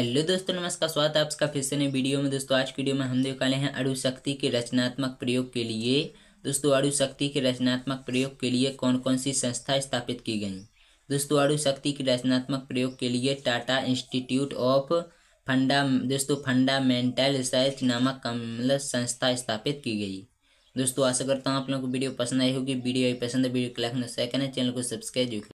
hello दोस्तों नमस्कार स्वागत है आपका फिर से नई वीडियो में दोस्तों आज की वीडियो में हम देख वाले हैं अड़ु शक्ति के रचनात्मक प्रयोग के लिए दोस्तों अड़ु शक्ति के रचनात्मक प्रयोग के लिए कौन कौन सी संस्था स्थापित की गई दोस्तों अड़ु शक्ति के रचनात्मक प्रयोग के लिए टाटा इंस्टीट्यूट ऑफ फंडा दोस्तों फंडामेंटल रिसर्च नामक कमल संस्था स्थापित की गई दोस्तों आशा करता हूँ आप लोगों को वीडियो पसंद आई होगी वीडियो पसंद है वीडियो को लाइक शेयर चैनल को सब्सक्राइब